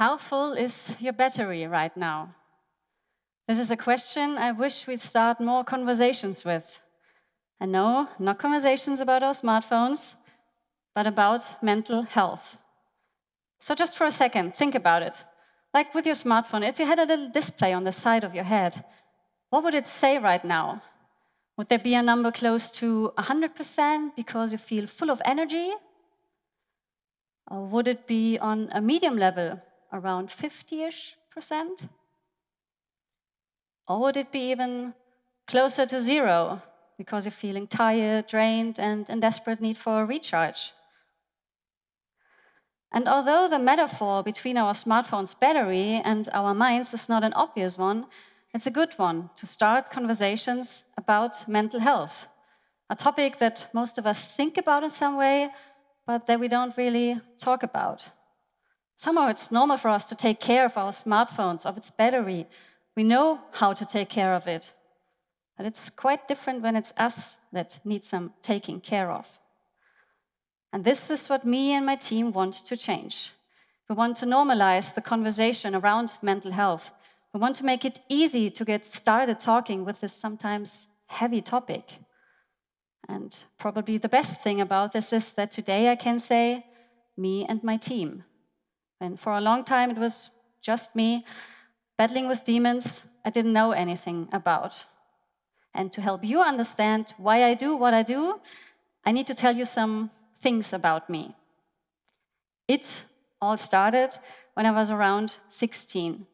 How full is your battery right now? This is a question I wish we'd start more conversations with. And no, not conversations about our smartphones, but about mental health. So, just for a second, think about it. Like with your smartphone, if you had a little display on the side of your head, what would it say right now? Would there be a number close to 100% because you feel full of energy? Or would it be on a medium level around 50-ish percent? Or would it be even closer to zero because you're feeling tired, drained, and in desperate need for a recharge? And although the metaphor between our smartphone's battery and our minds is not an obvious one, it's a good one to start conversations about mental health, a topic that most of us think about in some way, but that we don't really talk about. Somehow it's normal for us to take care of our smartphones, of its battery. We know how to take care of it. But it's quite different when it's us that need some taking care of. And this is what me and my team want to change. We want to normalize the conversation around mental health. We want to make it easy to get started talking with this sometimes heavy topic. And probably the best thing about this is that today I can say, me and my team. And for a long time, it was just me battling with demons I didn't know anything about. And to help you understand why I do what I do, I need to tell you some things about me. It all started when I was around 16.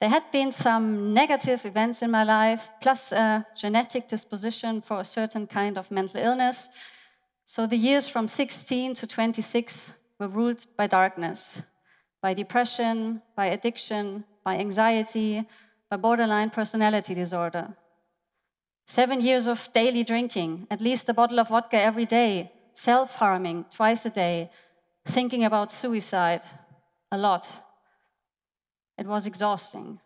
There had been some negative events in my life, plus a genetic disposition for a certain kind of mental illness. So the years from 16 to 26 were ruled by darkness, by depression, by addiction, by anxiety, by borderline personality disorder. Seven years of daily drinking, at least a bottle of vodka every day, self harming twice a day, thinking about suicide a lot. It was exhausting.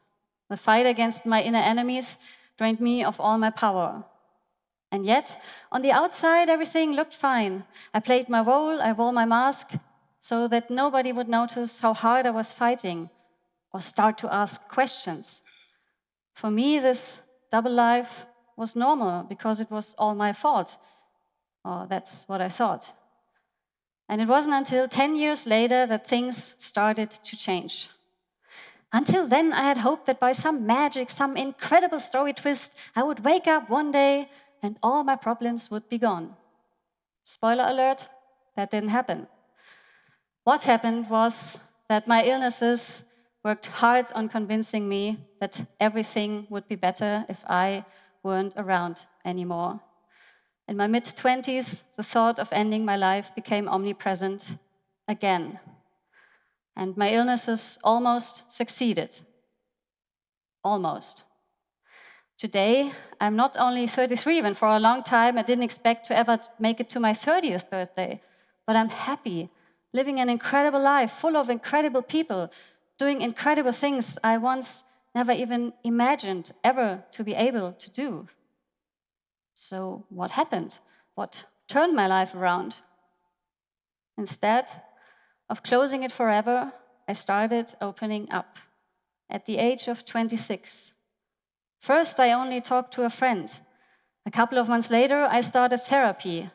The fight against my inner enemies drained me of all my power. And yet, on the outside, everything looked fine. I played my role, I wore my mask, so that nobody would notice how hard I was fighting or start to ask questions. For me, this double life was normal because it was all my fault. Or oh, that's what I thought. And it wasn't until 10 years later that things started to change. Until then, I had hoped that by some magic, some incredible story twist, I would wake up one day and all my problems would be gone. Spoiler alert, that didn't happen. What happened was that my illnesses worked hard on convincing me that everything would be better if I weren't around anymore. In my mid 20s, the thought of ending my life became omnipresent again. And my illnesses almost succeeded. Almost. Today, I'm not only 33, and for a long time I didn't expect to ever make it to my 30th birthday, but I'm happy living an incredible life full of incredible people, doing incredible things I once never even imagined ever to be able to do. So, what happened? What turned my life around? Instead of closing it forever, I started opening up at the age of 26. First, I only talked to a friend. A couple of months later, I started therapy.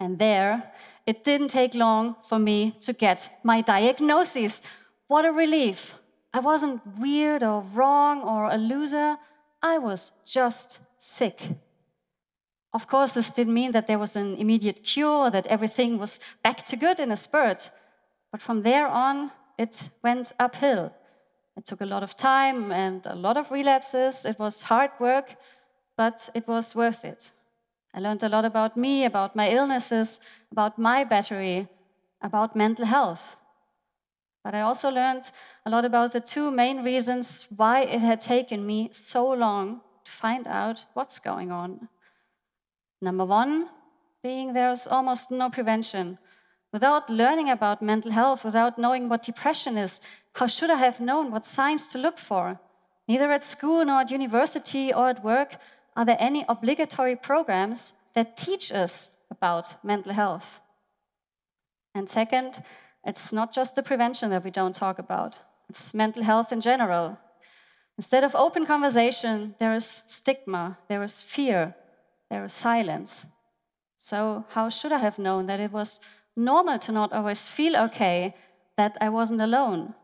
And there, it didn't take long for me to get my diagnosis. What a relief! I wasn't weird or wrong or a loser. I was just sick. Of course, this didn't mean that there was an immediate cure, that everything was back to good in a spurt. But from there on, it went uphill. It took a lot of time and a lot of relapses. It was hard work, but it was worth it. I learned a lot about me, about my illnesses, about my battery, about mental health. But I also learned a lot about the two main reasons why it had taken me so long to find out what's going on. Number one, being there is almost no prevention. Without learning about mental health, without knowing what depression is, how should I have known what signs to look for? Neither at school nor at university or at work, are there any obligatory programs that teach us about mental health? And second, it's not just the prevention that we don't talk about, it's mental health in general. Instead of open conversation, there is stigma, there is fear, there is silence. So, how should I have known that it was normal to not always feel okay, that I wasn't alone?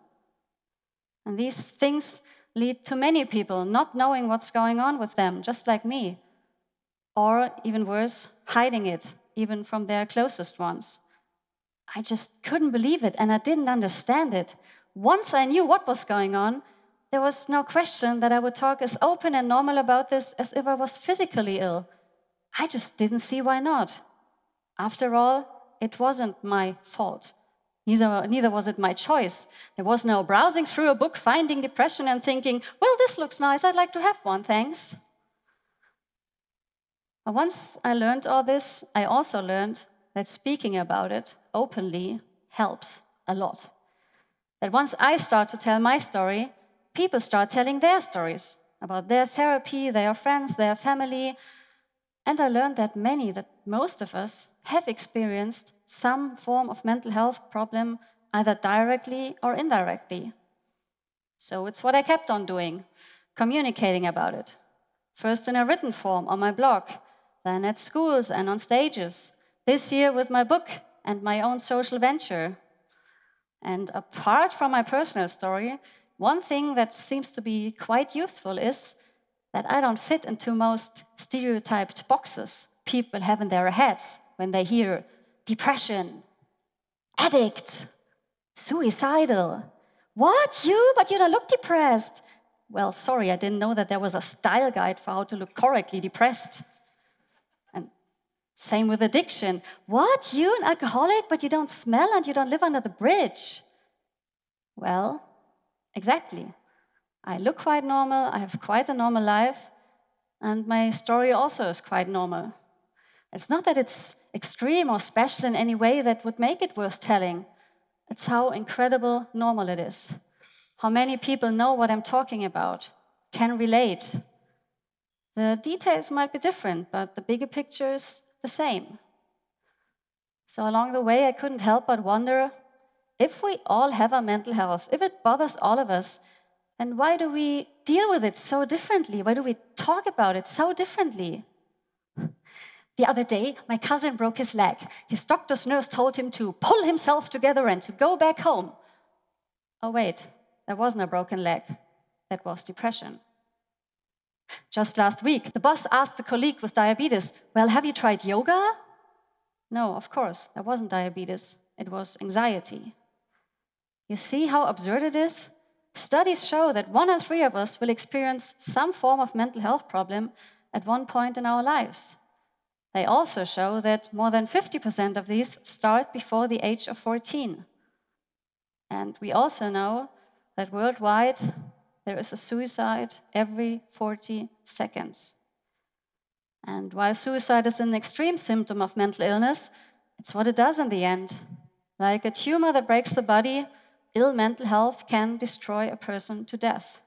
And these things lead to many people not knowing what's going on with them, just like me. Or even worse, hiding it, even from their closest ones. I just couldn't believe it and I didn't understand it. Once I knew what was going on, there was no question that I would talk as open and normal about this as if I was physically ill. I just didn't see why not. After all, it wasn't my fault. Neither, neither was it my choice. There was no browsing through a book, finding depression, and thinking, well, this looks nice, I'd like to have one, thanks. But once I learned all this, I also learned that speaking about it openly helps a lot. That once I start to tell my story, people start telling their stories about their therapy, their friends, their family. And I learned that many, that most of us, have experienced some form of mental health problem, either directly or indirectly. So it's what I kept on doing, communicating about it. First in a written form on my blog, then at schools and on stages, this year with my book and my own social venture. And apart from my personal story, one thing that seems to be quite useful is that I don't fit into most stereotyped boxes people have in their heads when they hear depression, addict, suicidal. What, you? But you don't look depressed. Well, sorry, I didn't know that there was a style guide for how to look correctly depressed. And same with addiction. What, you an alcoholic, but you don't smell and you don't live under the bridge? Well, exactly. I look quite normal, I have quite a normal life, and my story also is quite normal. It's not that it's extreme or special in any way that would make it worth telling. It's how incredible normal it is. How many people know what I'm talking about, can relate. The details might be different, but the bigger picture is the same. So along the way, I couldn't help but wonder if we all have our mental health, if it bothers all of us, then why do we deal with it so differently? Why do we talk about it so differently? The other day, my cousin broke his leg. His doctor's nurse told him to pull himself together and to go back home. Oh, wait, that wasn't a broken leg. That was depression. Just last week, the boss asked the colleague with diabetes, Well, have you tried yoga? No, of course, That wasn't diabetes. It was anxiety. You see how absurd it is? Studies show that one in three of us will experience some form of mental health problem at one point in our lives. They also show that more than 50% of these start before the age of 14. And we also know that worldwide there is a suicide every 40 seconds. And while suicide is an extreme symptom of mental illness, it's what it does in the end. Like a tumor that breaks the body, ill mental health can destroy a person to death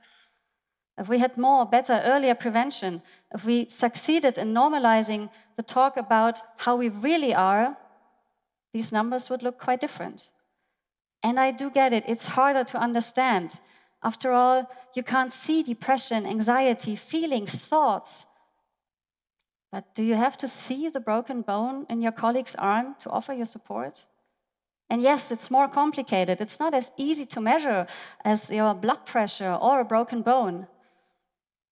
if we had more, better, earlier prevention, if we succeeded in normalizing the talk about how we really are, these numbers would look quite different. And I do get it, it's harder to understand. After all, you can't see depression, anxiety, feelings, thoughts. But do you have to see the broken bone in your colleague's arm to offer your support? And yes, it's more complicated. It's not as easy to measure as your blood pressure or a broken bone.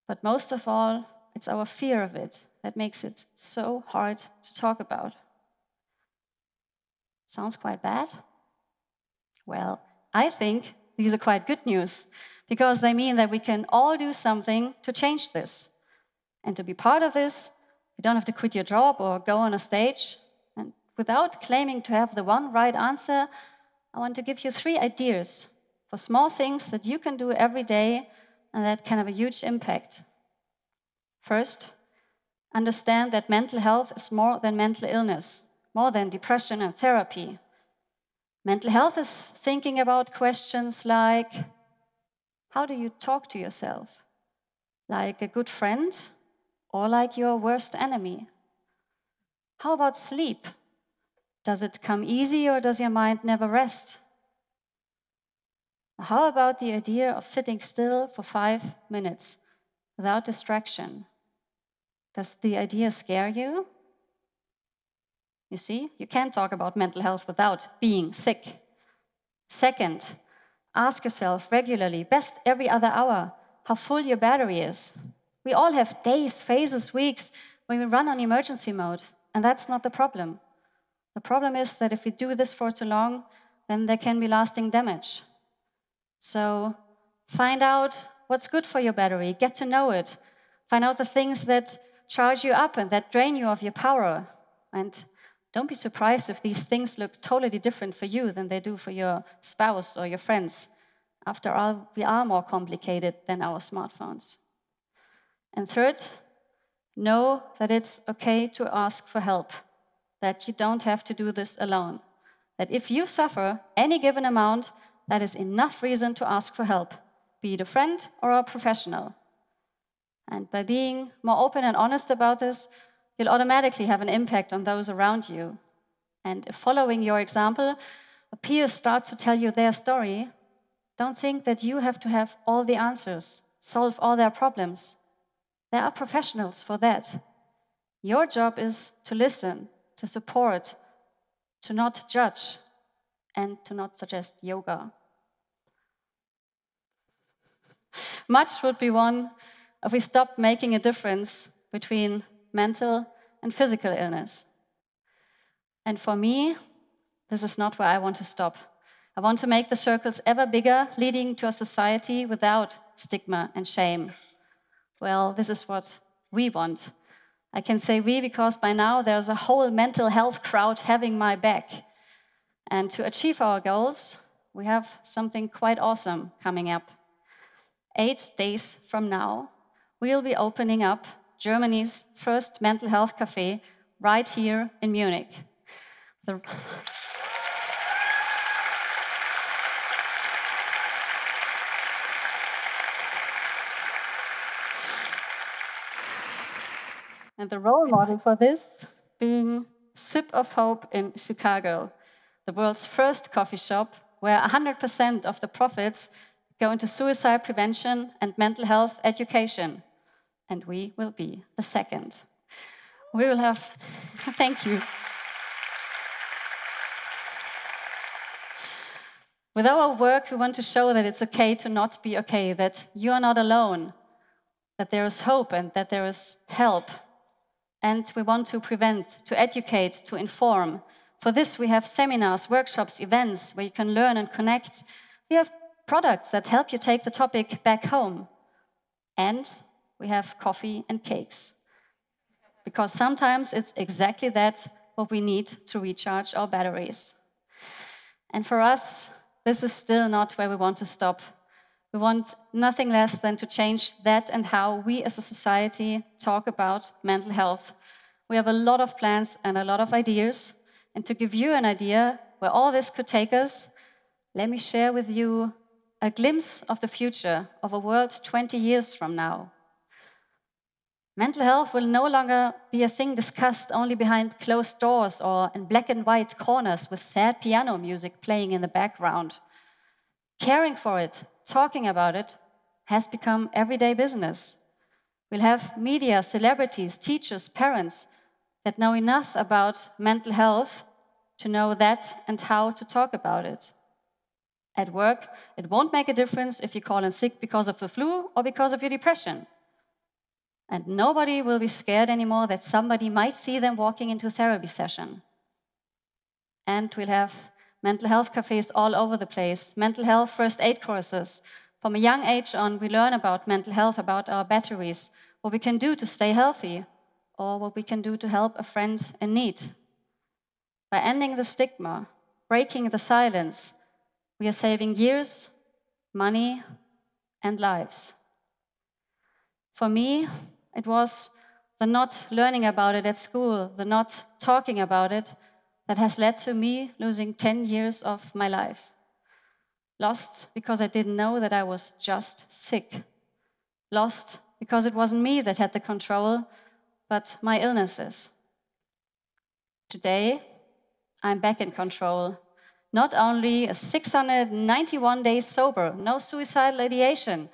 But most of all, it's our fear of it that makes it so hard to talk about. Sounds quite bad? Well, I think these are quite good news because they mean that we can all do something to change this. And to be part of this, you don't have to quit your job or go on a stage. And without claiming to have the one right answer, I want to give you three ideas for small things that you can do every day and that can have a huge impact. First, understand that mental health is more than mental illness, more than depression and therapy. Mental health is thinking about questions like how do you talk to yourself? Like a good friend or like your worst enemy? How about sleep? Does it come easy or does your mind never rest? How about the idea of sitting still for five minutes without distraction? Does the idea scare you? You see, you can't talk about mental health without being sick. Second, ask yourself regularly, best every other hour, how full your battery is. We all have days, phases, weeks when we run on emergency mode, and that's not the problem. The problem is that if we do this for too long, then there can be lasting damage. So find out what's good for your battery, get to know it, find out the things that charge you up and that drain you of your power. And don't be surprised if these things look totally different for you than they do for your spouse or your friends. After all, we are more complicated than our smartphones. And third, know that it's okay to ask for help, that you don't have to do this alone. That if you suffer any given amount, that is enough reason to ask for help, be it a friend or a professional. And by being more open and honest about this, you'll automatically have an impact on those around you. And if following your example, a peer starts to tell you their story, don't think that you have to have all the answers, solve all their problems. There are professionals for that. Your job is to listen, to support, to not judge, and to not suggest yoga. Much would be won if we stopped making a difference between mental and physical illness. And for me, this is not where I want to stop. I want to make the circles ever bigger, leading to a society without stigma and shame. Well, this is what we want. I can say we because by now there's a whole mental health crowd having my back. And to achieve our goals, we have something quite awesome coming up. Eight days from now, we'll be opening up Germany's first mental health cafe right here in Munich. The... and the role model for this being Sip of Hope in Chicago the world's first coffee shop, where 100% of the profits go into suicide prevention and mental health education. And we will be the second. We will have, thank you. With our work, we want to show that it's okay to not be okay, that you are not alone, that there is hope and that there is help. And we want to prevent, to educate, to inform, for this, we have seminars, workshops, events where you can learn and connect. We have products that help you take the topic back home. And we have coffee and cakes. Because sometimes it's exactly that what we need to recharge our batteries. And for us, this is still not where we want to stop. We want nothing less than to change that and how we as a society talk about mental health. We have a lot of plans and a lot of ideas, and to give you an idea where all this could take us, let me share with you a glimpse of the future of a world 20 years from now. Mental health will no longer be a thing discussed only behind closed doors or in black and white corners with sad piano music playing in the background. Caring for it, talking about it, has become everyday business. We'll have media, celebrities, teachers, parents yet know enough about mental health to know that and how to talk about it. At work, it won't make a difference if you call in sick because of the flu or because of your depression. And nobody will be scared anymore that somebody might see them walking into a therapy session. And we'll have mental health cafes all over the place, mental health first aid courses. From a young age on, we learn about mental health, about our batteries, what we can do to stay healthy, or what we can do to help a friend in need. By ending the stigma, breaking the silence, we are saving years, money, and lives. For me, it was the not learning about it at school, the not talking about it, that has led to me losing 10 years of my life. Lost because I didn't know that I was just sick. Lost because it wasn't me that had the control, but my illnesses. Today, I'm back in control. Not only a 691 days sober, no suicidal ideation,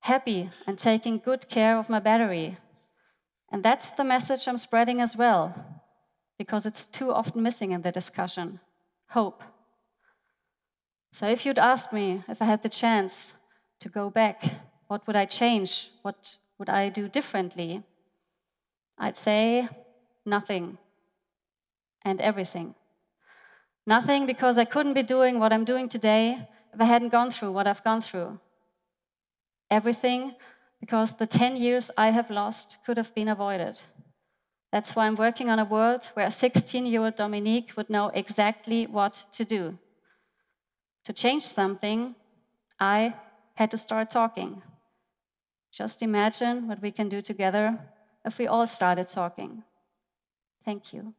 happy and taking good care of my battery. And that's the message I'm spreading as well, because it's too often missing in the discussion hope. So if you'd asked me if I had the chance to go back, what would I change? What would I do differently? I'd say nothing and everything. Nothing because I couldn't be doing what I'm doing today if I hadn't gone through what I've gone through. Everything because the 10 years I have lost could have been avoided. That's why I'm working on a world where a 16 year old Dominique would know exactly what to do. To change something, I had to start talking. Just imagine what we can do together if we all started talking. Thank you.